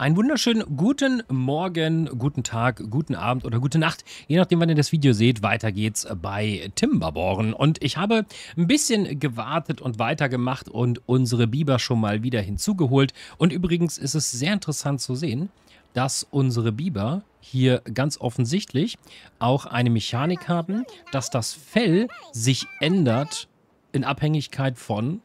Einen wunderschönen guten Morgen, guten Tag, guten Abend oder gute Nacht. Je nachdem, wann ihr das Video seht, weiter geht's bei Timberborn. Und ich habe ein bisschen gewartet und weitergemacht und unsere Biber schon mal wieder hinzugeholt. Und übrigens ist es sehr interessant zu sehen, dass unsere Biber hier ganz offensichtlich auch eine Mechanik haben, dass das Fell sich ändert in Abhängigkeit von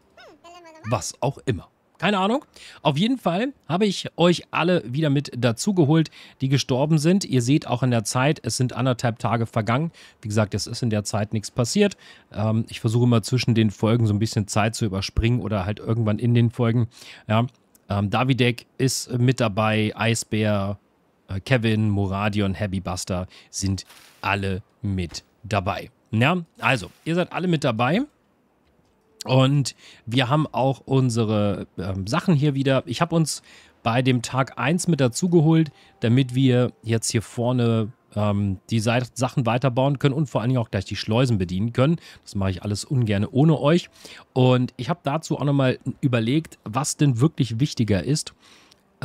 was auch immer. Keine Ahnung. Auf jeden Fall habe ich euch alle wieder mit dazugeholt, die gestorben sind. Ihr seht auch in der Zeit, es sind anderthalb Tage vergangen. Wie gesagt, es ist in der Zeit nichts passiert. Ähm, ich versuche immer zwischen den Folgen so ein bisschen Zeit zu überspringen oder halt irgendwann in den Folgen. Ja. Ähm, Davidek ist mit dabei, Eisbär, äh, Kevin, Moradion, Happy Buster sind alle mit dabei. Ja, also, ihr seid alle mit dabei. Und wir haben auch unsere ähm, Sachen hier wieder. Ich habe uns bei dem Tag 1 mit dazu geholt, damit wir jetzt hier vorne ähm, die Seite, Sachen weiterbauen können und vor allen Dingen auch gleich die Schleusen bedienen können. Das mache ich alles ungern ohne euch. Und ich habe dazu auch nochmal überlegt, was denn wirklich wichtiger ist.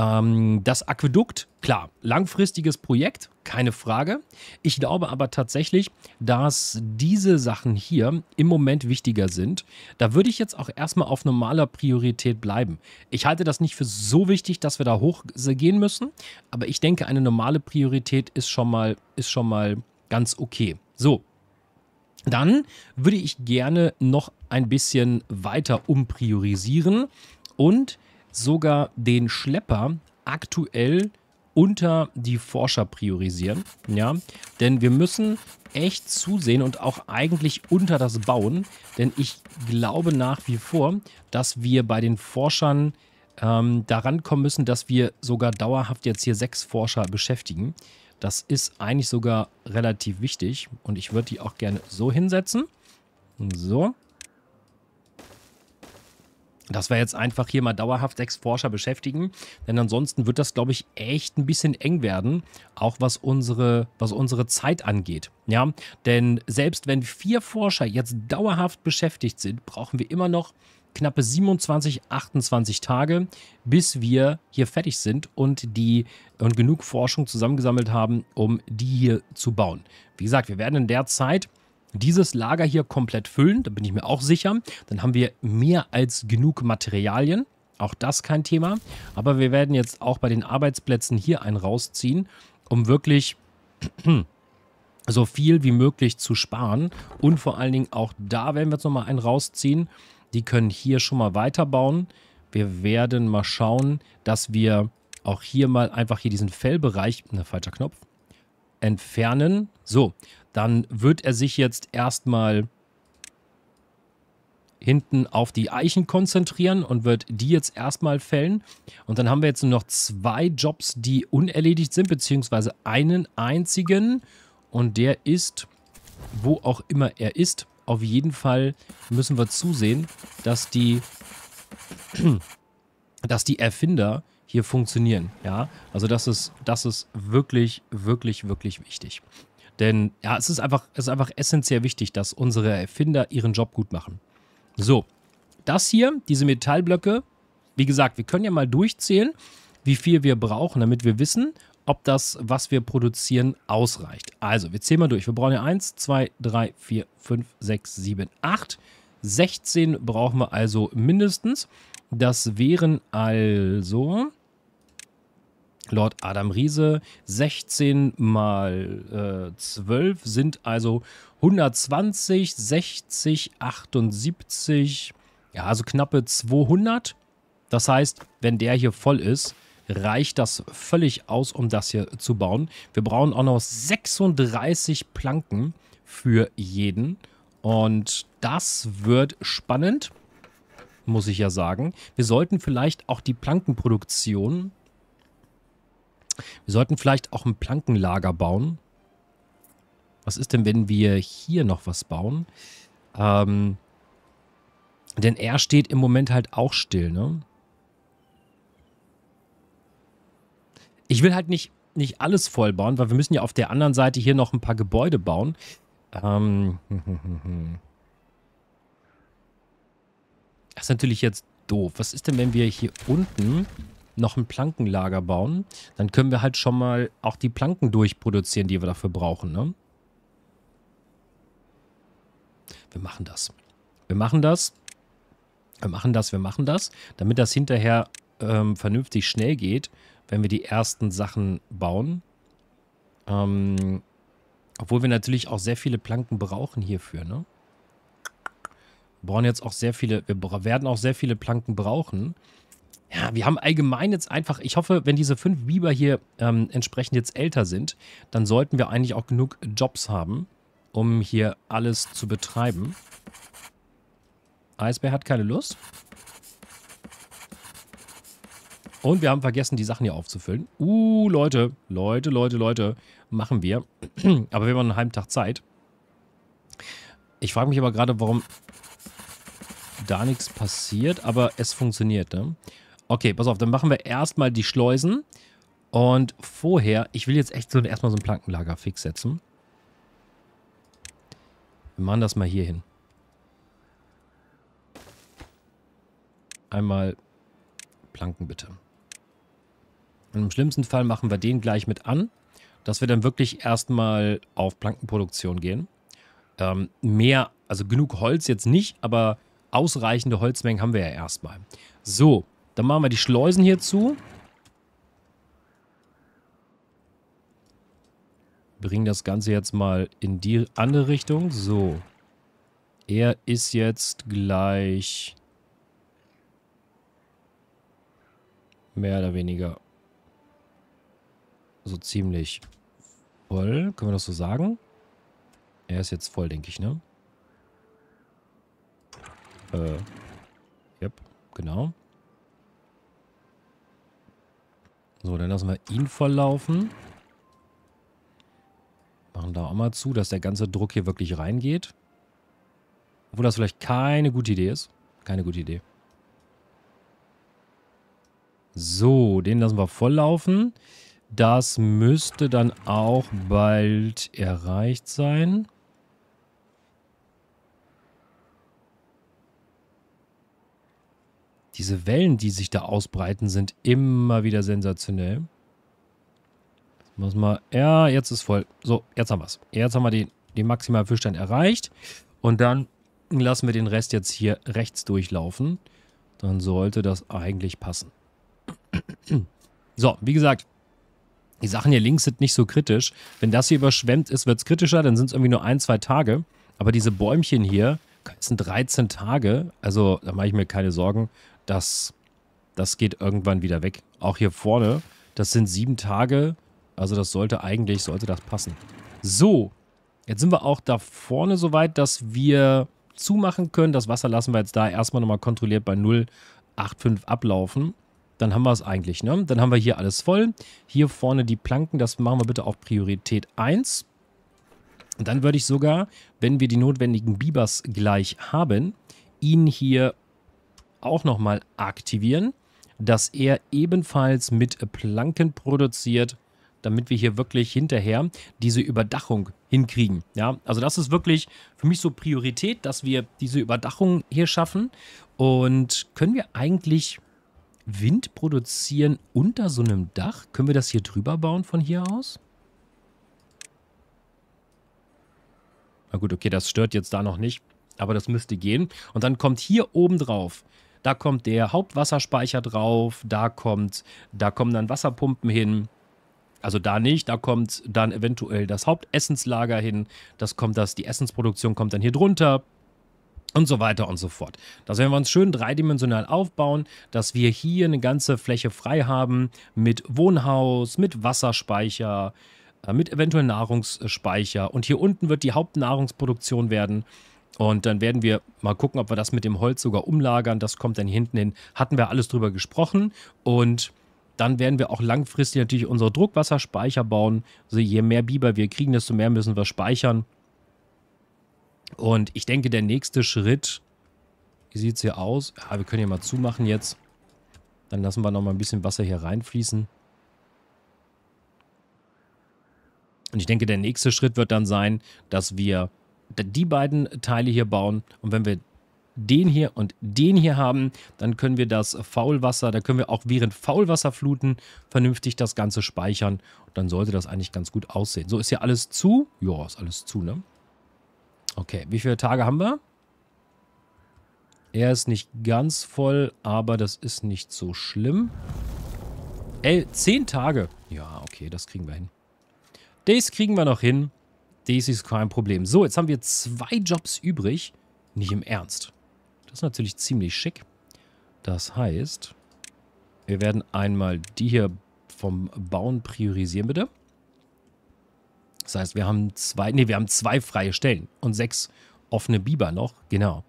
Ähm, das Aquädukt, klar, langfristiges Projekt, keine Frage. Ich glaube aber tatsächlich, dass diese Sachen hier im Moment wichtiger sind. Da würde ich jetzt auch erstmal auf normaler Priorität bleiben. Ich halte das nicht für so wichtig, dass wir da hochgehen müssen, aber ich denke, eine normale Priorität ist schon mal, ist schon mal ganz okay. So, dann würde ich gerne noch ein bisschen weiter umpriorisieren und sogar den Schlepper aktuell unter die Forscher priorisieren. Ja, denn wir müssen echt zusehen und auch eigentlich unter das Bauen. Denn ich glaube nach wie vor, dass wir bei den Forschern ähm, daran kommen müssen, dass wir sogar dauerhaft jetzt hier sechs Forscher beschäftigen. Das ist eigentlich sogar relativ wichtig und ich würde die auch gerne so hinsetzen. So, dass wir jetzt einfach hier mal dauerhaft sechs Forscher beschäftigen, denn ansonsten wird das, glaube ich, echt ein bisschen eng werden, auch was unsere, was unsere Zeit angeht. Ja, denn selbst wenn vier Forscher jetzt dauerhaft beschäftigt sind, brauchen wir immer noch knappe 27, 28 Tage, bis wir hier fertig sind und die und genug Forschung zusammengesammelt haben, um die hier zu bauen. Wie gesagt, wir werden in der Zeit dieses Lager hier komplett füllen, da bin ich mir auch sicher. Dann haben wir mehr als genug Materialien. Auch das kein Thema. Aber wir werden jetzt auch bei den Arbeitsplätzen hier einen rausziehen, um wirklich so viel wie möglich zu sparen. Und vor allen Dingen auch da werden wir jetzt nochmal einen rausziehen. Die können hier schon mal weiterbauen. Wir werden mal schauen, dass wir auch hier mal einfach hier diesen Fellbereich, ne, falscher Knopf, entfernen. So, dann wird er sich jetzt erstmal hinten auf die Eichen konzentrieren und wird die jetzt erstmal fällen. Und dann haben wir jetzt nur noch zwei Jobs, die unerledigt sind, beziehungsweise einen einzigen. Und der ist, wo auch immer er ist, auf jeden Fall müssen wir zusehen, dass die, dass die Erfinder hier funktionieren. Ja, also das ist, das ist wirklich, wirklich, wirklich wichtig. Denn ja, es ist einfach, es ist einfach essentiell wichtig, dass unsere Erfinder ihren Job gut machen. So, das hier, diese Metallblöcke, wie gesagt, wir können ja mal durchzählen, wie viel wir brauchen, damit wir wissen, ob das, was wir produzieren, ausreicht. Also, wir zählen mal durch. Wir brauchen ja 1, 2, 3, 4, 5, 6, 7, 8. 16 brauchen wir also mindestens. Das wären also Lord Adam Riese. 16 mal äh, 12 sind also 120, 60, 78, ja, also knappe 200. Das heißt, wenn der hier voll ist, reicht das völlig aus, um das hier zu bauen. Wir brauchen auch noch 36 Planken für jeden. Und das wird spannend, muss ich ja sagen. Wir sollten vielleicht auch die Plankenproduktion wir sollten vielleicht auch ein Plankenlager bauen. Was ist denn, wenn wir hier noch was bauen? Ähm, denn er steht im Moment halt auch still, ne? Ich will halt nicht, nicht alles vollbauen, weil wir müssen ja auf der anderen Seite hier noch ein paar Gebäude bauen. Ähm. Das ist natürlich jetzt doof. Was ist denn, wenn wir hier unten noch ein Plankenlager bauen. Dann können wir halt schon mal auch die Planken durchproduzieren, die wir dafür brauchen. Ne? Wir machen das. Wir machen das. Wir machen das, wir machen das, damit das hinterher ähm, vernünftig schnell geht, wenn wir die ersten Sachen bauen. Ähm, obwohl wir natürlich auch sehr viele Planken brauchen hierfür, ne? Wir brauchen jetzt auch sehr viele, wir werden auch sehr viele Planken brauchen ja, wir haben allgemein jetzt einfach, ich hoffe, wenn diese fünf Biber hier ähm, entsprechend jetzt älter sind, dann sollten wir eigentlich auch genug Jobs haben, um hier alles zu betreiben. Eisbär hat keine Lust. Und wir haben vergessen, die Sachen hier aufzufüllen. Uh, Leute, Leute, Leute, Leute, machen wir. aber wir haben einen halben Tag Zeit. Ich frage mich aber gerade, warum da nichts passiert, aber es funktioniert, ne? Okay, pass auf, dann machen wir erstmal die Schleusen. Und vorher, ich will jetzt echt so erstmal so ein Plankenlager fix setzen. Wir machen das mal hier hin. Einmal Planken bitte. Und im schlimmsten Fall machen wir den gleich mit an, dass wir dann wirklich erstmal auf Plankenproduktion gehen. Ähm, mehr, also genug Holz jetzt nicht, aber ausreichende Holzmengen haben wir ja erstmal. So, dann machen wir die Schleusen hier zu. Bringen das Ganze jetzt mal in die andere Richtung. So. Er ist jetzt gleich... Mehr oder weniger. So ziemlich voll. Können wir das so sagen? Er ist jetzt voll, denke ich, ne? Äh. Yep, genau. So, dann lassen wir ihn volllaufen. Machen da auch mal zu, dass der ganze Druck hier wirklich reingeht. Obwohl das vielleicht keine gute Idee ist. Keine gute Idee. So, den lassen wir volllaufen. Das müsste dann auch bald erreicht sein. diese Wellen, die sich da ausbreiten, sind immer wieder sensationell. Jetzt muss man, ja, jetzt ist voll. So, jetzt haben wir es. Jetzt haben wir den, den maximalen Fischstand erreicht. Und dann lassen wir den Rest jetzt hier rechts durchlaufen. Dann sollte das eigentlich passen. So, wie gesagt, die Sachen hier links sind nicht so kritisch. Wenn das hier überschwemmt ist, wird es kritischer. Dann sind es irgendwie nur ein, zwei Tage. Aber diese Bäumchen hier, das sind 13 Tage. Also da mache ich mir keine Sorgen das, das geht irgendwann wieder weg. Auch hier vorne, das sind sieben Tage. Also das sollte eigentlich, sollte das passen. So, jetzt sind wir auch da vorne soweit, dass wir zumachen können. Das Wasser lassen wir jetzt da erstmal nochmal kontrolliert bei 0,85 ablaufen. Dann haben wir es eigentlich, ne? Dann haben wir hier alles voll. Hier vorne die Planken, das machen wir bitte auf Priorität 1. Und dann würde ich sogar, wenn wir die notwendigen Bibers gleich haben, ihn hier auch nochmal aktivieren, dass er ebenfalls mit Planken produziert, damit wir hier wirklich hinterher diese Überdachung hinkriegen. Ja, also das ist wirklich für mich so Priorität, dass wir diese Überdachung hier schaffen. Und können wir eigentlich Wind produzieren unter so einem Dach? Können wir das hier drüber bauen von hier aus? Na gut, okay, das stört jetzt da noch nicht, aber das müsste gehen. Und dann kommt hier oben drauf da kommt der Hauptwasserspeicher drauf, da kommt, da kommen dann Wasserpumpen hin. Also da nicht, da kommt dann eventuell das Hauptessenslager hin, das kommt das, die Essensproduktion kommt dann hier drunter, und so weiter und so fort. Das werden wir uns schön dreidimensional aufbauen, dass wir hier eine ganze Fläche frei haben mit Wohnhaus, mit Wasserspeicher, äh, mit eventuell Nahrungsspeicher. Und hier unten wird die Hauptnahrungsproduktion werden. Und dann werden wir mal gucken, ob wir das mit dem Holz sogar umlagern. Das kommt dann hinten hin. Hatten wir alles drüber gesprochen. Und dann werden wir auch langfristig natürlich unsere Druckwasserspeicher bauen. Also je mehr Biber wir kriegen, desto mehr müssen wir speichern. Und ich denke, der nächste Schritt, wie sieht es hier aus? Ja, wir können hier mal zumachen jetzt. Dann lassen wir nochmal ein bisschen Wasser hier reinfließen. Und ich denke, der nächste Schritt wird dann sein, dass wir die beiden Teile hier bauen. Und wenn wir den hier und den hier haben, dann können wir das Faulwasser, da können wir auch während Faulwasserfluten vernünftig das Ganze speichern. Und dann sollte das eigentlich ganz gut aussehen. So, ist hier alles zu? Ja, ist alles zu, ne? Okay, wie viele Tage haben wir? Er ist nicht ganz voll, aber das ist nicht so schlimm. Ey, zehn Tage. Ja, okay, das kriegen wir hin. Das kriegen wir noch hin. Das ist kein Problem. So, jetzt haben wir zwei Jobs übrig. Nicht im Ernst. Das ist natürlich ziemlich schick. Das heißt, wir werden einmal die hier vom Bauen priorisieren, bitte. Das heißt, wir haben zwei, nee, wir haben zwei freie Stellen und sechs offene Biber noch. Genau.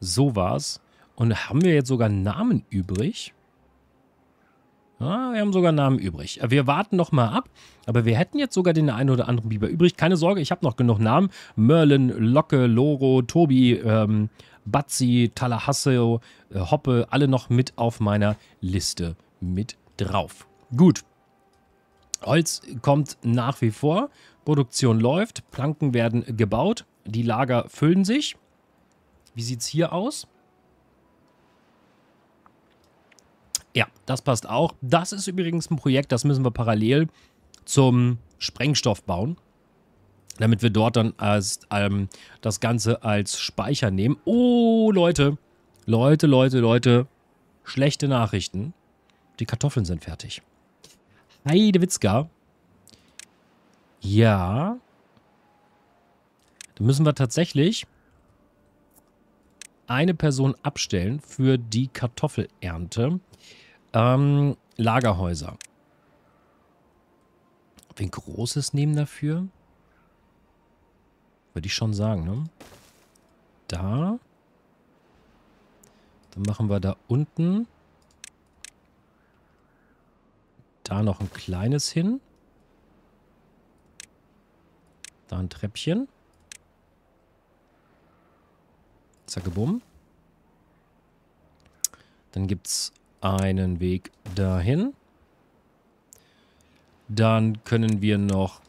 So war's. Und haben wir jetzt sogar Namen übrig? Ja, ah, wir haben sogar Namen übrig. Äh, wir warten noch mal ab, aber wir hätten jetzt sogar den einen oder anderen Biber übrig. Keine Sorge, ich habe noch genug Namen. Merlin, Locke, Loro, Tobi, ähm, Batzi, Tallahassee, äh, Hoppe, alle noch mit auf meiner Liste mit drauf. Gut. Holz kommt nach wie vor, Produktion läuft, Planken werden gebaut, die Lager füllen sich. Wie sieht es hier aus? Ja, das passt auch. Das ist übrigens ein Projekt, das müssen wir parallel zum Sprengstoff bauen. Damit wir dort dann als, ähm, das Ganze als Speicher nehmen. Oh, Leute. Leute, Leute, Leute. Schlechte Nachrichten. Die Kartoffeln sind fertig. Heidewitzka. Ja. Da müssen wir tatsächlich eine Person abstellen für die Kartoffelernte. Ähm, Lagerhäuser. Wen Großes nehmen dafür? Würde ich schon sagen, ne? Da. Dann machen wir da unten. Da noch ein kleines hin. Da ein Treppchen. Zacke, bumm. Dann gibt's einen Weg dahin. Dann können wir noch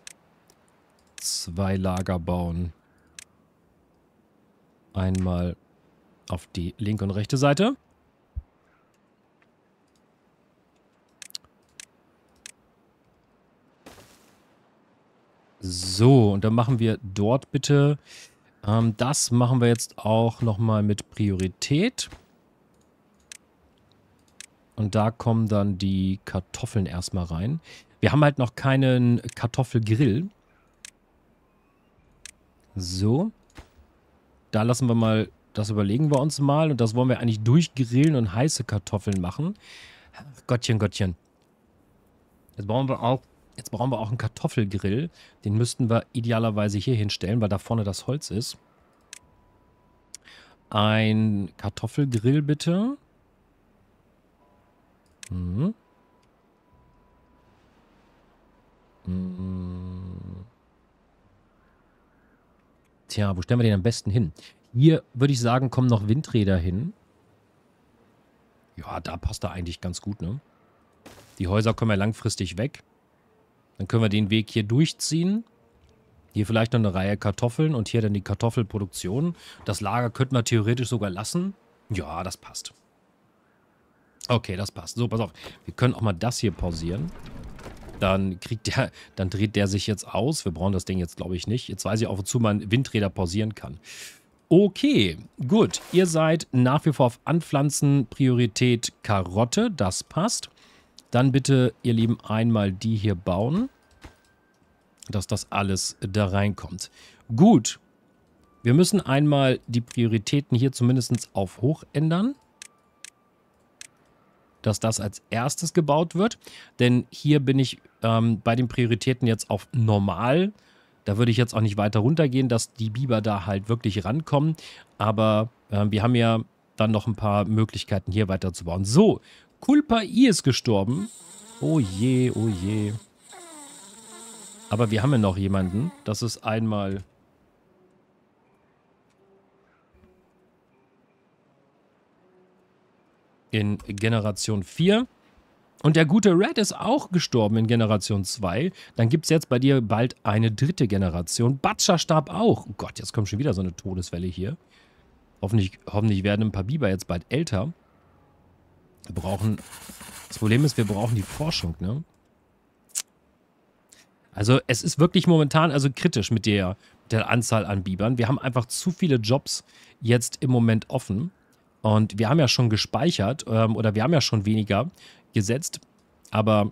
zwei Lager bauen. Einmal auf die linke und rechte Seite. So, und dann machen wir dort bitte... Ähm, das machen wir jetzt auch nochmal mit Priorität. Priorität. Und da kommen dann die Kartoffeln erstmal rein. Wir haben halt noch keinen Kartoffelgrill. So. Da lassen wir mal, das überlegen wir uns mal. Und das wollen wir eigentlich durchgrillen und heiße Kartoffeln machen. Gottchen, Gottchen. Jetzt brauchen wir auch, jetzt brauchen wir auch einen Kartoffelgrill. Den müssten wir idealerweise hier hinstellen, weil da vorne das Holz ist. Ein Kartoffelgrill bitte. Mhm. Mhm. Tja, wo stellen wir den am besten hin? Hier würde ich sagen, kommen noch Windräder hin. Ja, da passt er eigentlich ganz gut, ne? Die Häuser kommen ja langfristig weg. Dann können wir den Weg hier durchziehen. Hier vielleicht noch eine Reihe Kartoffeln und hier dann die Kartoffelproduktion. Das Lager könnte man theoretisch sogar lassen. Ja, das passt. Okay, das passt. So, pass auf. Wir können auch mal das hier pausieren. Dann kriegt der, dann dreht der sich jetzt aus. Wir brauchen das Ding jetzt, glaube ich, nicht. Jetzt weiß ich auch, wozu man Windräder pausieren kann. Okay, gut. Ihr seid nach wie vor auf Anpflanzen Priorität Karotte. Das passt. Dann bitte, ihr Lieben, einmal die hier bauen. Dass das alles da reinkommt. Gut. Wir müssen einmal die Prioritäten hier zumindest auf hoch ändern dass das als erstes gebaut wird. Denn hier bin ich ähm, bei den Prioritäten jetzt auf normal. Da würde ich jetzt auch nicht weiter runtergehen, dass die Biber da halt wirklich rankommen. Aber äh, wir haben ja dann noch ein paar Möglichkeiten hier weiterzubauen. So, Kulpa I ist gestorben. Oh je, oh je. Aber wir haben ja noch jemanden. Das ist einmal in Generation 4. Und der gute Red ist auch gestorben in Generation 2. Dann gibt es jetzt bei dir bald eine dritte Generation. Batscher starb auch. Oh Gott, jetzt kommt schon wieder so eine Todeswelle hier. Hoffentlich, hoffentlich werden ein paar Biber jetzt bald älter. Wir brauchen... Das Problem ist, wir brauchen die Forschung, ne? Also es ist wirklich momentan also kritisch mit der, der Anzahl an Bibern. Wir haben einfach zu viele Jobs jetzt im Moment offen. Und wir haben ja schon gespeichert ähm, oder wir haben ja schon weniger gesetzt. Aber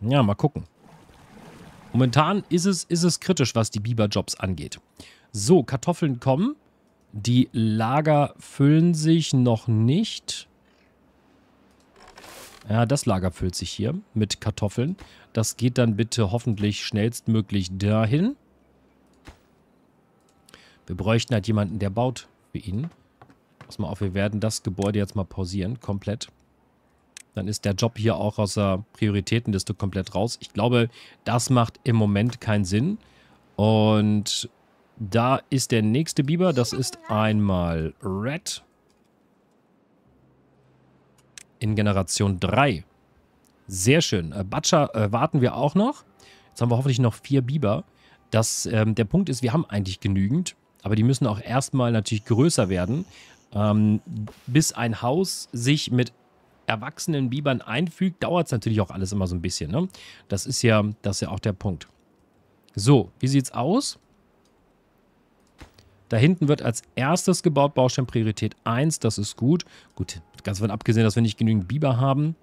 ja, mal gucken. Momentan ist es, ist es kritisch, was die Biberjobs angeht. So, Kartoffeln kommen. Die Lager füllen sich noch nicht. Ja, das Lager füllt sich hier mit Kartoffeln. Das geht dann bitte hoffentlich schnellstmöglich dahin. Wir bräuchten halt jemanden, der baut für ihn. Pass mal auf, wir werden das Gebäude jetzt mal pausieren, komplett. Dann ist der Job hier auch aus der Prioritätenliste komplett raus. Ich glaube, das macht im Moment keinen Sinn. Und da ist der nächste Biber. Das ist einmal Red. In Generation 3. Sehr schön. Äh, Butcher äh, warten wir auch noch. Jetzt haben wir hoffentlich noch vier Biber. Das, ähm, der Punkt ist, wir haben eigentlich genügend. Aber die müssen auch erstmal natürlich größer werden, ähm, bis ein Haus sich mit erwachsenen Bibern einfügt, dauert es natürlich auch alles immer so ein bisschen. Ne? Das, ist ja, das ist ja auch der Punkt. So, wie sieht's aus? Da hinten wird als erstes gebaut, Baustein Priorität 1, das ist gut. Gut, ganz von abgesehen, dass wir nicht genügend Biber haben.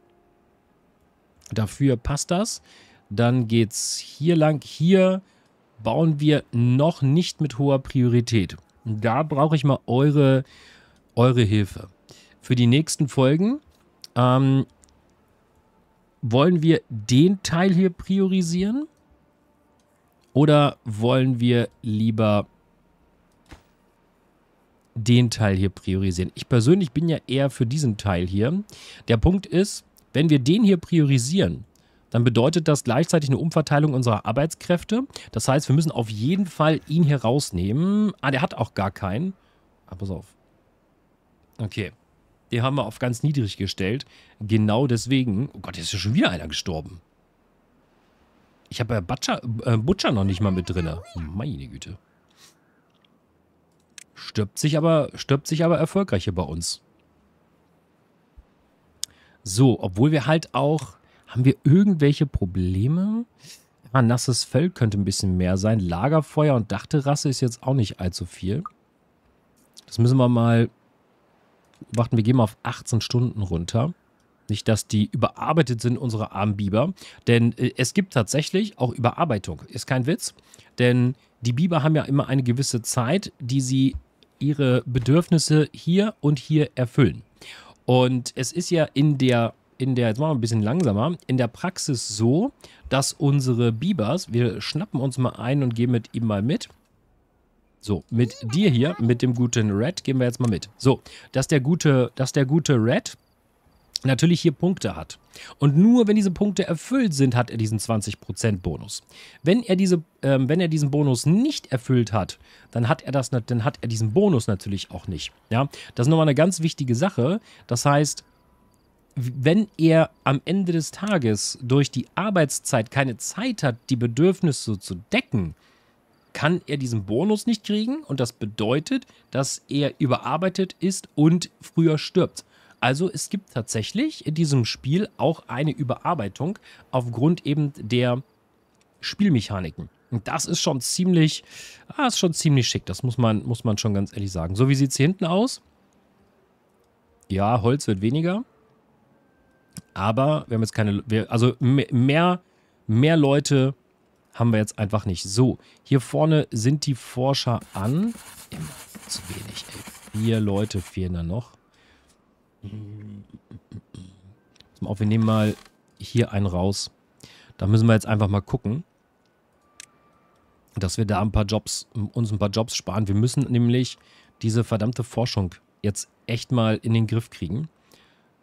Dafür passt das. Dann geht's hier lang. Hier bauen wir noch nicht mit hoher Priorität. Da brauche ich mal eure eure Hilfe. Für die nächsten Folgen ähm, wollen wir den Teil hier priorisieren oder wollen wir lieber den Teil hier priorisieren? Ich persönlich bin ja eher für diesen Teil hier. Der Punkt ist, wenn wir den hier priorisieren, dann bedeutet das gleichzeitig eine Umverteilung unserer Arbeitskräfte. Das heißt, wir müssen auf jeden Fall ihn hier rausnehmen. Ah, der hat auch gar keinen. Ah, pass auf. Okay. Die haben wir auf ganz niedrig gestellt. Genau deswegen. Oh Gott, jetzt ist ja schon wieder einer gestorben. Ich habe ja Butcher, äh, Butcher noch nicht mal mit drin. Meine Güte. Stirbt sich aber, stirbt sich aber erfolgreich hier bei uns. So, obwohl wir halt auch... Haben wir irgendwelche Probleme? Ah, nasses Fell könnte ein bisschen mehr sein. Lagerfeuer und Dachterrasse ist jetzt auch nicht allzu viel. Das müssen wir mal warten wir gehen mal auf 18 Stunden runter. Nicht, dass die überarbeitet sind, unsere armen Biber. Denn äh, es gibt tatsächlich auch Überarbeitung. Ist kein Witz. Denn die Biber haben ja immer eine gewisse Zeit, die sie ihre Bedürfnisse hier und hier erfüllen. Und es ist ja in der, in der, jetzt machen wir ein bisschen langsamer, in der Praxis so, dass unsere Bibers, wir schnappen uns mal ein und gehen mit ihm mal mit, so, mit dir hier, mit dem guten Red, gehen wir jetzt mal mit. So, dass der gute, dass der gute Red natürlich hier Punkte hat. Und nur wenn diese Punkte erfüllt sind, hat er diesen 20% Bonus. Wenn er, diese, äh, wenn er diesen Bonus nicht erfüllt hat, dann hat er, das, dann hat er diesen Bonus natürlich auch nicht. Ja? Das ist nochmal eine ganz wichtige Sache. Das heißt, wenn er am Ende des Tages durch die Arbeitszeit keine Zeit hat, die Bedürfnisse zu decken, kann er diesen Bonus nicht kriegen und das bedeutet, dass er überarbeitet ist und früher stirbt. Also es gibt tatsächlich in diesem Spiel auch eine Überarbeitung aufgrund eben der Spielmechaniken. Und das ist schon ziemlich, ah, ist schon ziemlich schick. Das muss man, muss man schon ganz ehrlich sagen. So, wie sieht es hier hinten aus? Ja, Holz wird weniger. Aber wir haben jetzt keine, also mehr, mehr Leute haben wir jetzt einfach nicht. So, hier vorne sind die Forscher an. Immer zu wenig, ey. Vier Leute fehlen da noch. Auf, wir nehmen mal hier einen raus. Da müssen wir jetzt einfach mal gucken, dass wir da ein paar Jobs, uns ein paar Jobs sparen. Wir müssen nämlich diese verdammte Forschung jetzt echt mal in den Griff kriegen.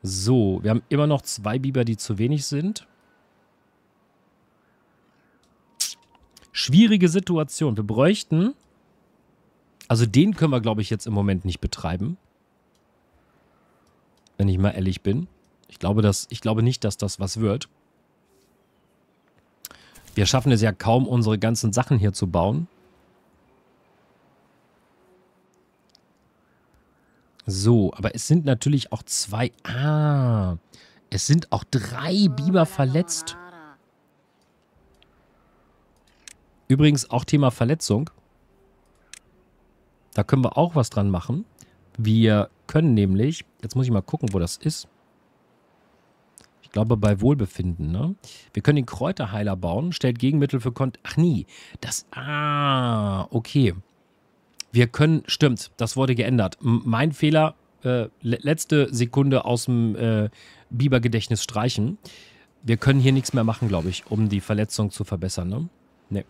So, wir haben immer noch zwei Biber, die zu wenig sind. Schwierige Situation. Wir bräuchten. Also den können wir, glaube ich, jetzt im Moment nicht betreiben. Wenn ich mal ehrlich bin. Ich glaube, dass, ich glaube nicht, dass das was wird. Wir schaffen es ja kaum, unsere ganzen Sachen hier zu bauen. So, aber es sind natürlich auch zwei... Ah, es sind auch drei Biber verletzt. Übrigens auch Thema Verletzung. Da können wir auch was dran machen. Wir können nämlich, jetzt muss ich mal gucken, wo das ist. Ich glaube, bei Wohlbefinden, ne? Wir können den Kräuterheiler bauen, stellt Gegenmittel für Kont... Ach nie, das... Ah, okay. Wir können... Stimmt, das wurde geändert. M mein Fehler, äh, le letzte Sekunde aus dem äh, Bibergedächtnis streichen. Wir können hier nichts mehr machen, glaube ich, um die Verletzung zu verbessern, ne? Nee.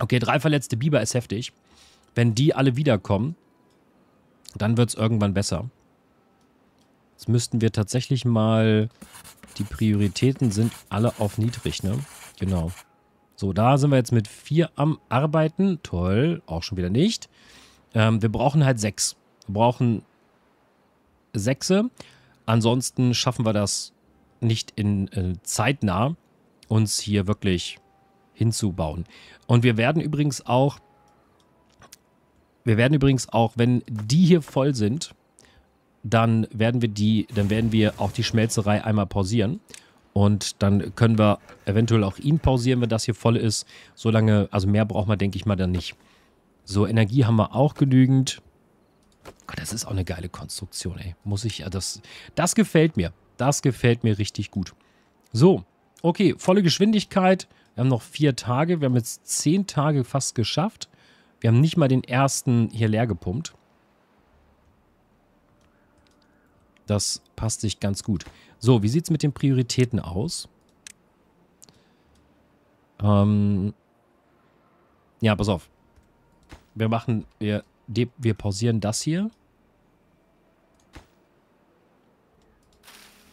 Okay, drei verletzte Biber ist heftig. Wenn die alle wiederkommen, dann wird es irgendwann besser. Jetzt müssten wir tatsächlich mal... Die Prioritäten sind alle auf niedrig, ne? Genau. So, da sind wir jetzt mit vier am Arbeiten. Toll, auch schon wieder nicht. Ähm, wir brauchen halt sechs. Wir brauchen sechse. Ansonsten schaffen wir das nicht in äh, zeitnah, uns hier wirklich hinzubauen. Und wir werden übrigens auch, wir werden übrigens auch, wenn die hier voll sind, dann werden wir die, dann werden wir auch die Schmelzerei einmal pausieren. Und dann können wir eventuell auch ihn pausieren, wenn das hier voll ist. Solange, also mehr braucht man, denke ich mal, dann nicht. So, Energie haben wir auch genügend. Gott, das ist auch eine geile Konstruktion, ey. Muss ich, das, das gefällt mir. Das gefällt mir richtig gut. So, okay, volle Geschwindigkeit. Wir haben noch vier Tage. Wir haben jetzt zehn Tage fast geschafft. Wir haben nicht mal den ersten hier leer gepumpt. Das passt sich ganz gut. So, wie sieht es mit den Prioritäten aus? Ähm ja, pass auf. Wir machen, wir, wir pausieren das hier.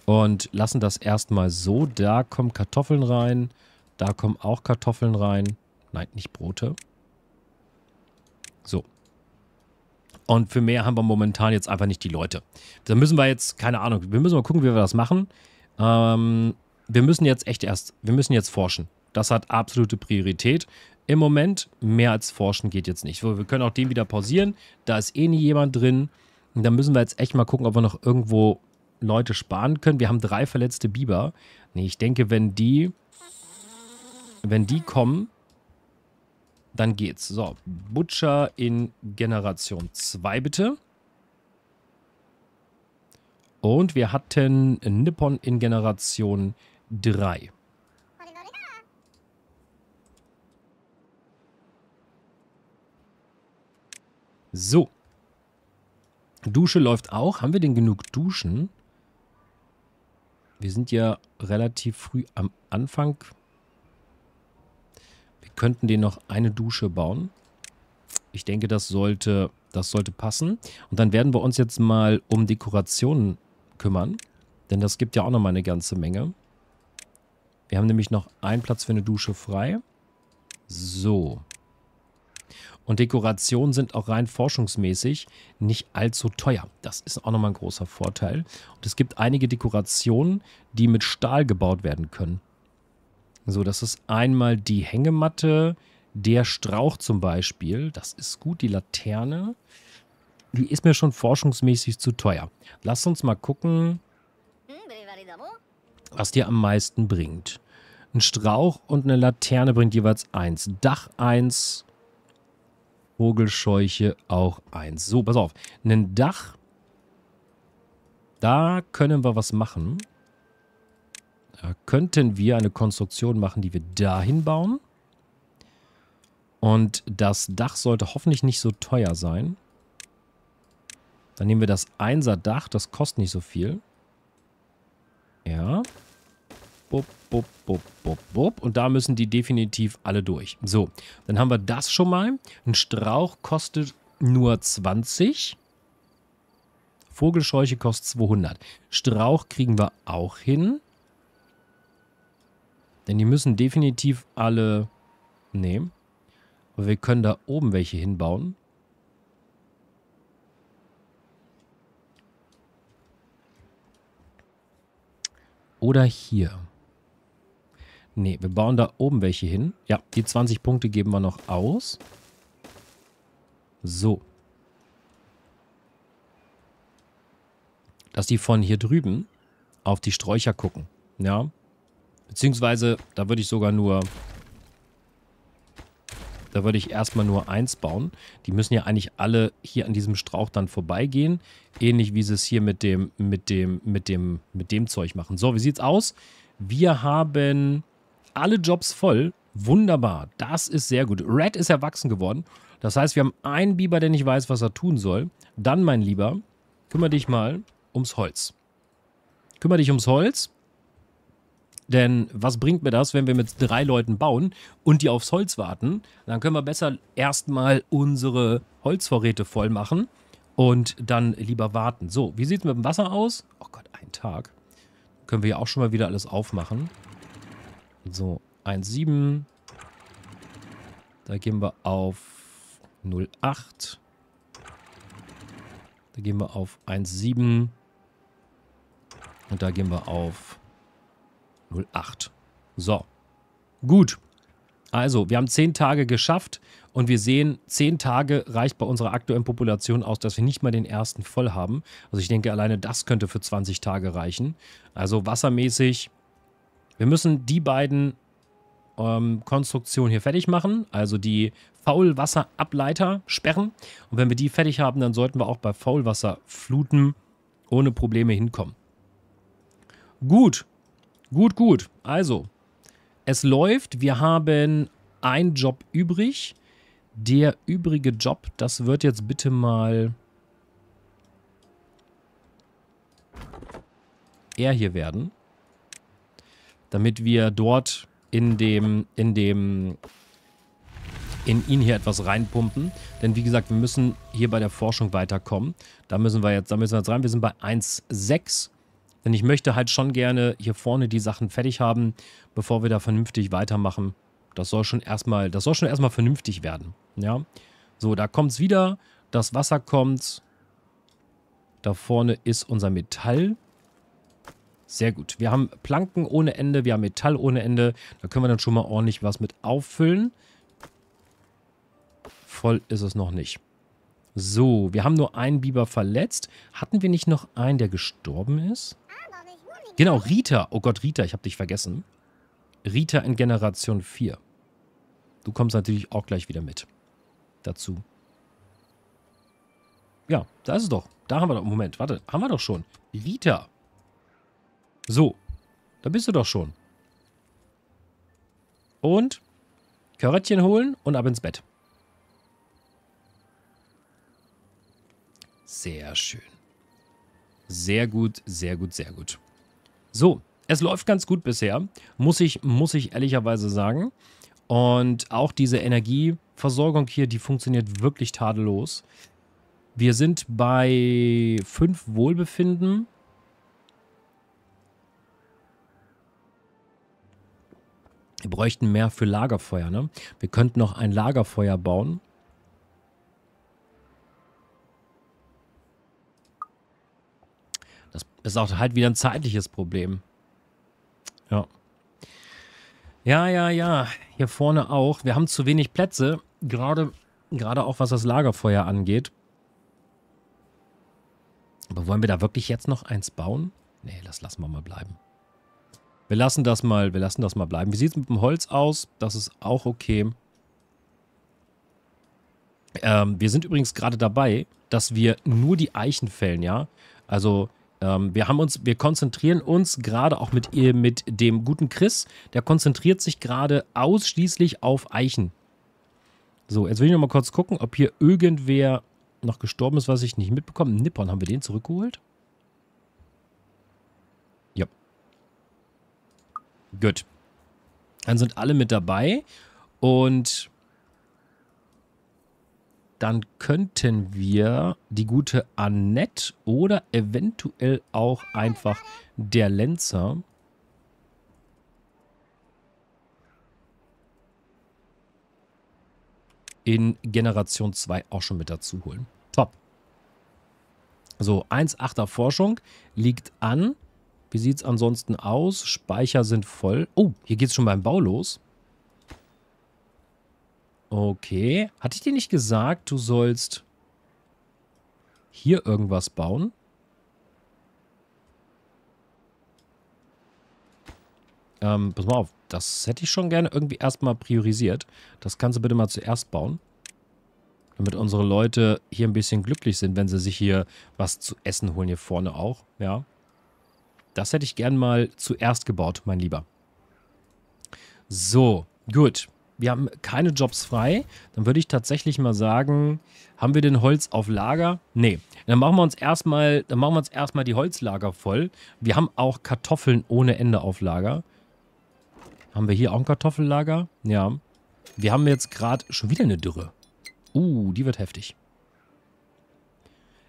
Und lassen das erstmal so. Da kommen Kartoffeln rein. Da kommen auch Kartoffeln rein. Nein, nicht Brote. So. Und für mehr haben wir momentan jetzt einfach nicht die Leute. Da müssen wir jetzt, keine Ahnung, wir müssen mal gucken, wie wir das machen. Ähm, wir müssen jetzt echt erst, wir müssen jetzt forschen. Das hat absolute Priorität. Im Moment mehr als forschen geht jetzt nicht. Wir können auch den wieder pausieren. Da ist eh nie jemand drin. Und dann müssen wir jetzt echt mal gucken, ob wir noch irgendwo Leute sparen können. Wir haben drei verletzte Biber. Nee, ich denke, wenn die wenn die kommen, dann geht's. So, Butcher in Generation 2 bitte. Und wir hatten Nippon in Generation 3. So. Dusche läuft auch. Haben wir denn genug Duschen? Wir sind ja relativ früh am Anfang könnten den noch eine Dusche bauen. Ich denke, das sollte, das sollte passen. Und dann werden wir uns jetzt mal um Dekorationen kümmern. Denn das gibt ja auch nochmal eine ganze Menge. Wir haben nämlich noch einen Platz für eine Dusche frei. So. Und Dekorationen sind auch rein forschungsmäßig nicht allzu teuer. Das ist auch nochmal ein großer Vorteil. Und es gibt einige Dekorationen, die mit Stahl gebaut werden können. So, das ist einmal die Hängematte, der Strauch zum Beispiel. Das ist gut, die Laterne. Die ist mir schon forschungsmäßig zu teuer. Lass uns mal gucken, was dir am meisten bringt. Ein Strauch und eine Laterne bringt jeweils eins. Dach eins, Vogelscheuche auch eins. So, pass auf. Ein Dach, da können wir was machen. Da könnten wir eine Konstruktion machen, die wir dahin bauen. Und das Dach sollte hoffentlich nicht so teuer sein. Dann nehmen wir das einser Dach, das kostet nicht so viel. Ja. Bup, bup, bup, bup, bup. Und da müssen die definitiv alle durch. So, dann haben wir das schon mal. Ein Strauch kostet nur 20. Vogelscheuche kostet 200. Strauch kriegen wir auch hin. Denn die müssen definitiv alle nehmen. Aber wir können da oben welche hinbauen. Oder hier. Ne, wir bauen da oben welche hin. Ja, die 20 Punkte geben wir noch aus. So. Dass die von hier drüben auf die Sträucher gucken. Ja. Beziehungsweise, da würde ich sogar nur... Da würde ich erstmal nur eins bauen. Die müssen ja eigentlich alle hier an diesem Strauch dann vorbeigehen. Ähnlich wie sie es hier mit dem, mit dem, mit dem, mit dem Zeug machen. So, wie sieht's aus? Wir haben alle Jobs voll. Wunderbar. Das ist sehr gut. Red ist erwachsen geworden. Das heißt, wir haben einen Biber, der nicht weiß, was er tun soll. Dann, mein Lieber, kümmere dich mal ums Holz. Kümmere dich ums Holz. Denn was bringt mir das, wenn wir mit drei Leuten bauen und die aufs Holz warten? Dann können wir besser erstmal unsere Holzvorräte voll machen und dann lieber warten. So, wie sieht es mit dem Wasser aus? Oh Gott, ein Tag. Können wir ja auch schon mal wieder alles aufmachen. So, 1,7. Da gehen wir auf 0,8. Da gehen wir auf 1,7. Und da gehen wir auf 08. So. Gut. Also, wir haben 10 Tage geschafft und wir sehen, 10 Tage reicht bei unserer aktuellen Population aus, dass wir nicht mal den ersten voll haben. Also ich denke, alleine das könnte für 20 Tage reichen. Also wassermäßig, wir müssen die beiden ähm, Konstruktionen hier fertig machen. Also die Faulwasserableiter sperren. Und wenn wir die fertig haben, dann sollten wir auch bei Faulwasserfluten ohne Probleme hinkommen. Gut, Gut, gut. Also, es läuft. Wir haben einen Job übrig. Der übrige Job, das wird jetzt bitte mal er hier werden. Damit wir dort in dem, in dem, in ihn hier etwas reinpumpen. Denn wie gesagt, wir müssen hier bei der Forschung weiterkommen. Da müssen wir jetzt, da müssen wir jetzt rein. Wir sind bei 1,6. Denn ich möchte halt schon gerne hier vorne die Sachen fertig haben, bevor wir da vernünftig weitermachen. Das soll schon erstmal, das soll schon erstmal vernünftig werden. Ja. So, da kommt es wieder. Das Wasser kommt. Da vorne ist unser Metall. Sehr gut. Wir haben Planken ohne Ende, wir haben Metall ohne Ende. Da können wir dann schon mal ordentlich was mit auffüllen. Voll ist es noch nicht. So, wir haben nur einen Biber verletzt. Hatten wir nicht noch einen, der gestorben ist? Genau, Rita. Oh Gott, Rita, ich habe dich vergessen. Rita in Generation 4. Du kommst natürlich auch gleich wieder mit. Dazu. Ja, da ist es doch. Da haben wir doch. Moment, warte. Haben wir doch schon. Rita. So. Da bist du doch schon. Und Karottchen holen und ab ins Bett. Sehr schön. Sehr gut, sehr gut, sehr gut. So, es läuft ganz gut bisher, muss ich, muss ich ehrlicherweise sagen. Und auch diese Energieversorgung hier, die funktioniert wirklich tadellos. Wir sind bei 5 Wohlbefinden. Wir bräuchten mehr für Lagerfeuer, ne? Wir könnten noch ein Lagerfeuer bauen. Das ist auch halt wieder ein zeitliches Problem. Ja. Ja, ja, ja. Hier vorne auch. Wir haben zu wenig Plätze. Gerade, gerade auch was das Lagerfeuer angeht. Aber wollen wir da wirklich jetzt noch eins bauen? Nee, das lassen wir mal bleiben. Wir lassen das mal, wir lassen das mal bleiben. Wie sieht es mit dem Holz aus? Das ist auch okay. Ähm, wir sind übrigens gerade dabei, dass wir nur die Eichen fällen, ja? Also ähm, wir haben uns, wir konzentrieren uns gerade auch mit ihr, mit dem guten Chris, der konzentriert sich gerade ausschließlich auf Eichen. So, jetzt will ich noch mal kurz gucken, ob hier irgendwer noch gestorben ist, was ich nicht mitbekomme. Nippon, haben wir den zurückgeholt? Ja. Gut. Dann sind alle mit dabei und dann könnten wir die gute Annette oder eventuell auch einfach der Lenzer in Generation 2 auch schon mit dazu holen. Top. So, 1.8er Forschung liegt an. Wie sieht es ansonsten aus? Speicher sind voll. Oh, hier geht es schon beim Bau los. Okay. Hatte ich dir nicht gesagt, du sollst hier irgendwas bauen? Ähm, pass mal auf. Das hätte ich schon gerne irgendwie erstmal priorisiert. Das kannst du bitte mal zuerst bauen. Damit unsere Leute hier ein bisschen glücklich sind, wenn sie sich hier was zu essen holen. Hier vorne auch, ja. Das hätte ich gern mal zuerst gebaut, mein Lieber. So, gut wir haben keine Jobs frei, dann würde ich tatsächlich mal sagen, haben wir den Holz auf Lager? Nee. Dann machen wir uns erstmal, dann machen wir uns erstmal die Holzlager voll. Wir haben auch Kartoffeln ohne Ende auf Lager. Haben wir hier auch ein Kartoffellager? Ja. Wir haben jetzt gerade schon wieder eine Dürre. Uh, die wird heftig.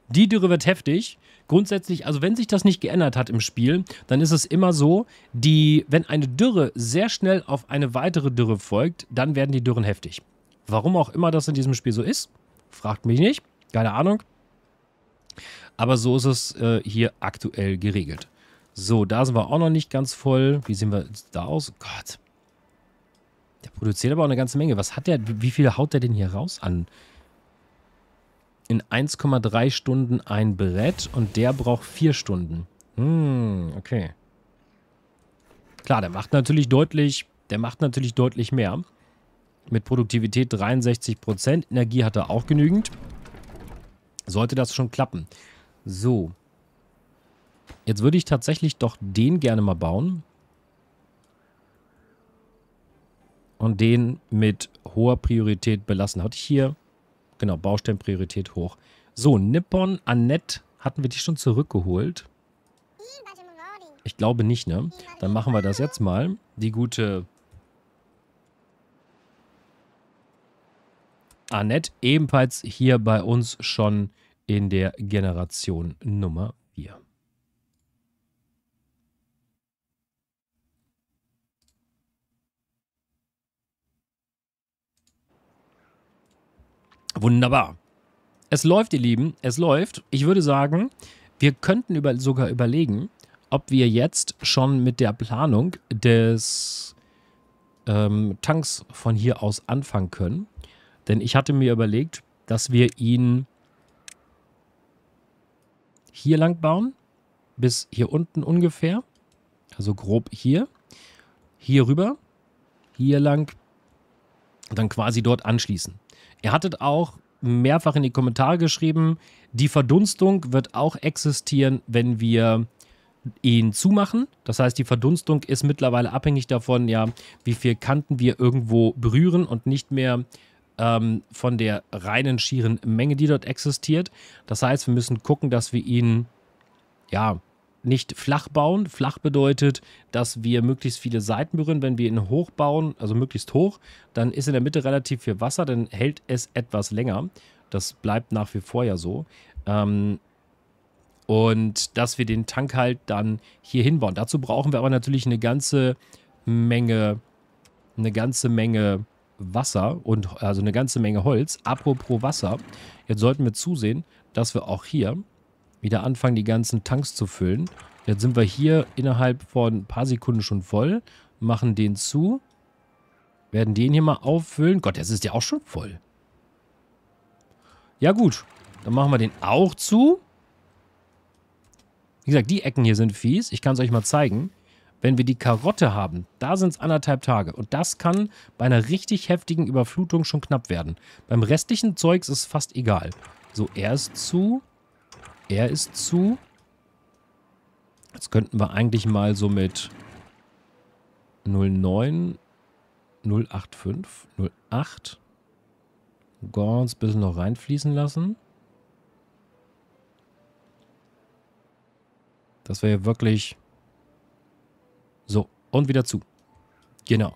Die Dürre wird heftig. Grundsätzlich, also wenn sich das nicht geändert hat im Spiel, dann ist es immer so, die, wenn eine Dürre sehr schnell auf eine weitere Dürre folgt, dann werden die Dürren heftig. Warum auch immer das in diesem Spiel so ist, fragt mich nicht. Keine Ahnung. Aber so ist es äh, hier aktuell geregelt. So, da sind wir auch noch nicht ganz voll. Wie sehen wir da aus? Gott. Der produziert aber auch eine ganze Menge. Was hat der? Wie viel haut der denn hier raus an? in 1,3 Stunden ein Brett und der braucht 4 Stunden. Hm, okay. Klar, der macht natürlich deutlich, der macht natürlich deutlich mehr. Mit Produktivität 63%. Energie hat er auch genügend. Sollte das schon klappen. So. Jetzt würde ich tatsächlich doch den gerne mal bauen. Und den mit hoher Priorität belassen. Hatte ich hier Genau, Baustellenpriorität hoch. So, Nippon, Annette, hatten wir die schon zurückgeholt? Ich glaube nicht, ne? Dann machen wir das jetzt mal. Die gute Annette, ebenfalls hier bei uns schon in der Generation Nummer 4. Wunderbar. Es läuft, ihr Lieben, es läuft. Ich würde sagen, wir könnten über, sogar überlegen, ob wir jetzt schon mit der Planung des ähm, Tanks von hier aus anfangen können. Denn ich hatte mir überlegt, dass wir ihn hier lang bauen, bis hier unten ungefähr. Also grob hier. Hier rüber, hier lang, dann quasi dort anschließen. Ihr hattet auch mehrfach in die Kommentare geschrieben, die Verdunstung wird auch existieren, wenn wir ihn zumachen. Das heißt, die Verdunstung ist mittlerweile abhängig davon, ja, wie viel Kanten wir irgendwo berühren und nicht mehr ähm, von der reinen schieren Menge, die dort existiert. Das heißt, wir müssen gucken, dass wir ihn ja nicht flach bauen. Flach bedeutet, dass wir möglichst viele Seiten berühren. Wenn wir ihn hoch bauen, also möglichst hoch, dann ist in der Mitte relativ viel Wasser, dann hält es etwas länger. Das bleibt nach wie vor ja so. Ähm, und dass wir den Tank halt dann hier hinbauen. Dazu brauchen wir aber natürlich eine ganze Menge, eine ganze Menge Wasser und also eine ganze Menge Holz. Apropos Wasser, jetzt sollten wir zusehen, dass wir auch hier wieder anfangen, die ganzen Tanks zu füllen. Jetzt sind wir hier innerhalb von ein paar Sekunden schon voll. Machen den zu. Werden den hier mal auffüllen. Gott, jetzt ist der auch schon voll. Ja gut, dann machen wir den auch zu. Wie gesagt, die Ecken hier sind fies. Ich kann es euch mal zeigen. Wenn wir die Karotte haben, da sind es anderthalb Tage. Und das kann bei einer richtig heftigen Überflutung schon knapp werden. Beim restlichen Zeugs ist es fast egal. So, erst zu. Er ist zu. Jetzt könnten wir eigentlich mal so mit 09, 085, 08 ganz ein bisschen noch reinfließen lassen. Das wäre hier wirklich... So, und wieder zu. Genau.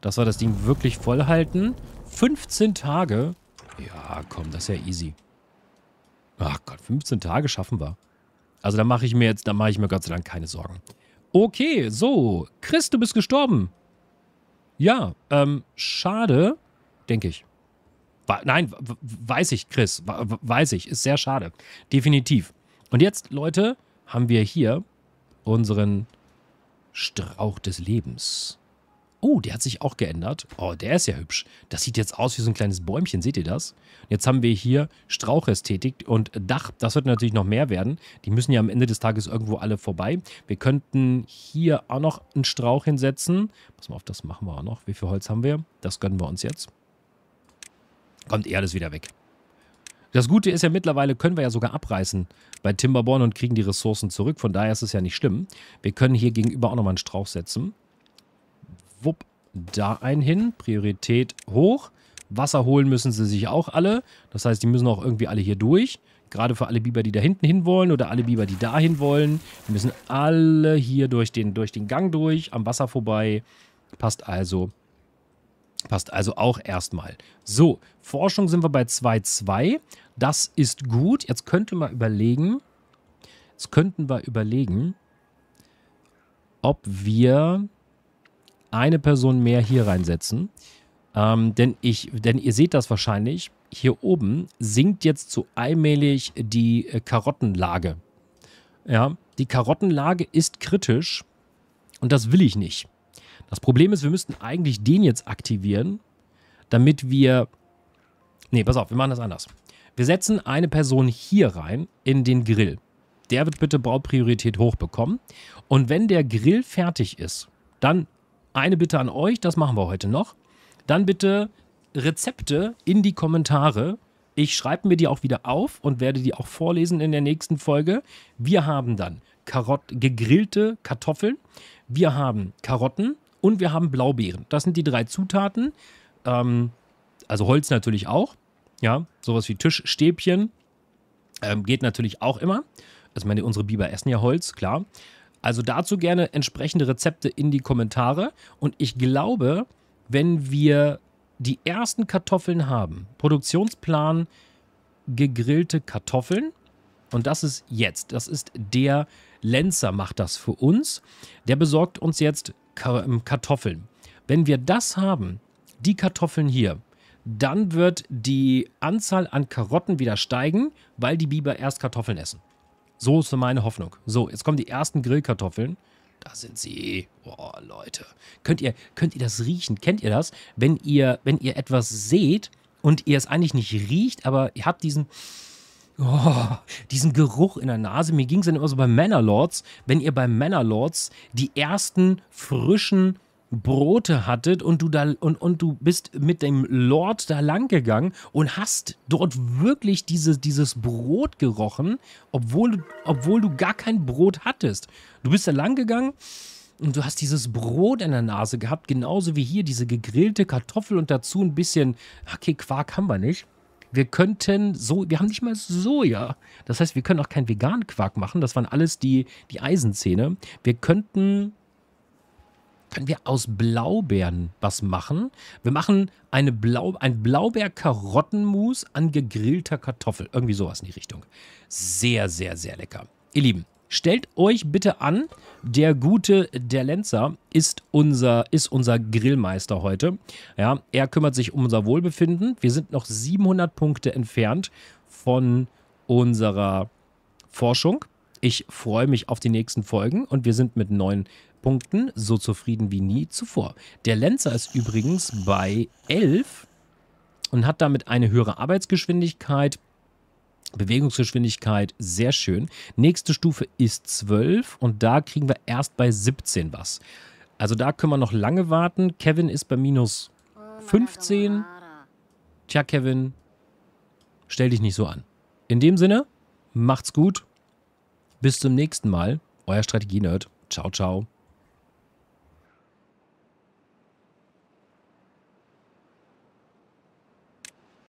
Das war das Ding wirklich vollhalten. 15 Tage. Ja, komm, das ist ja easy. Ach Gott, 15 Tage schaffen wir. Also da mache ich mir jetzt, da mache ich mir Gott sei Dank keine Sorgen. Okay, so. Chris, du bist gestorben. Ja, ähm, schade, denke ich. Nein, weiß ich, Chris. Weiß ich. Ist sehr schade. Definitiv. Und jetzt, Leute, haben wir hier unseren Strauch des Lebens. Oh, der hat sich auch geändert. Oh, der ist ja hübsch. Das sieht jetzt aus wie so ein kleines Bäumchen. Seht ihr das? Jetzt haben wir hier Strauchästhetik und Dach. Das wird natürlich noch mehr werden. Die müssen ja am Ende des Tages irgendwo alle vorbei. Wir könnten hier auch noch einen Strauch hinsetzen. Pass mal auf, das machen wir auch noch. Wie viel Holz haben wir? Das gönnen wir uns jetzt. Kommt eh alles wieder weg. Das Gute ist ja mittlerweile, können wir ja sogar abreißen bei Timberborn und kriegen die Ressourcen zurück. Von daher ist es ja nicht schlimm. Wir können hier gegenüber auch nochmal einen Strauch setzen. Wupp, da ein hin. Priorität hoch. Wasser holen müssen sie sich auch alle. Das heißt, die müssen auch irgendwie alle hier durch. Gerade für alle Biber, die da hinten hin wollen oder alle Biber, die da hin wollen. Die müssen alle hier durch den, durch den Gang durch, am Wasser vorbei. Passt also. Passt also auch erstmal. So, Forschung sind wir bei 2,2. Das ist gut. Jetzt könnte man überlegen, jetzt könnten wir überlegen, ob wir eine Person mehr hier reinsetzen. Ähm, denn, ich, denn ihr seht das wahrscheinlich, hier oben sinkt jetzt zu allmählich die äh, Karottenlage. Ja, die Karottenlage ist kritisch und das will ich nicht. Das Problem ist, wir müssten eigentlich den jetzt aktivieren, damit wir... Ne, pass auf, wir machen das anders. Wir setzen eine Person hier rein in den Grill. Der wird bitte Baupriorität hochbekommen. Und wenn der Grill fertig ist, dann eine Bitte an euch, das machen wir heute noch. Dann bitte Rezepte in die Kommentare. Ich schreibe mir die auch wieder auf und werde die auch vorlesen in der nächsten Folge. Wir haben dann Karot gegrillte Kartoffeln, wir haben Karotten und wir haben Blaubeeren. Das sind die drei Zutaten. Ähm, also Holz natürlich auch. Ja, sowas wie Tischstäbchen ähm, geht natürlich auch immer. Also meine, unsere Biber essen ja Holz, klar. Also dazu gerne entsprechende Rezepte in die Kommentare. Und ich glaube, wenn wir die ersten Kartoffeln haben, Produktionsplan gegrillte Kartoffeln, und das ist jetzt, das ist der Lenzer macht das für uns, der besorgt uns jetzt ähm, Kartoffeln. Wenn wir das haben, die Kartoffeln hier, dann wird die Anzahl an Karotten wieder steigen, weil die Biber erst Kartoffeln essen. So ist meine Hoffnung. So, jetzt kommen die ersten Grillkartoffeln. Da sind sie. Oh, Leute. Könnt ihr, könnt ihr das riechen? Kennt ihr das? Wenn ihr, wenn ihr etwas seht und ihr es eigentlich nicht riecht, aber ihr habt diesen, oh, diesen Geruch in der Nase. Mir ging es dann immer so bei Männerlords, wenn ihr bei Männerlords die ersten frischen Brote hattet und du da und, und du bist mit dem Lord da lang gegangen und hast dort wirklich diese, dieses Brot gerochen, obwohl, obwohl du gar kein Brot hattest. Du bist da lang gegangen und du hast dieses Brot in der Nase gehabt, genauso wie hier diese gegrillte Kartoffel und dazu ein bisschen, okay, Quark haben wir nicht. Wir könnten so, wir haben nicht mal Soja. Das heißt, wir können auch keinen veganen Quark machen. Das waren alles die, die Eisenzähne. Wir könnten können wir aus Blaubeeren was machen. Wir machen eine Blau, ein Blaubeer-Karottenmus an gegrillter Kartoffel. Irgendwie sowas in die Richtung. Sehr, sehr, sehr lecker. Ihr Lieben, stellt euch bitte an, der gute der Lenzer ist unser, ist unser Grillmeister heute. Ja, er kümmert sich um unser Wohlbefinden. Wir sind noch 700 Punkte entfernt von unserer Forschung. Ich freue mich auf die nächsten Folgen und wir sind mit neuen Punkten, so zufrieden wie nie zuvor. Der Lenzer ist übrigens bei 11 und hat damit eine höhere Arbeitsgeschwindigkeit, Bewegungsgeschwindigkeit, sehr schön. Nächste Stufe ist 12 und da kriegen wir erst bei 17 was. Also da können wir noch lange warten. Kevin ist bei minus 15. Tja, Kevin, stell dich nicht so an. In dem Sinne, macht's gut. Bis zum nächsten Mal. Euer Strategienerd. Ciao, ciao.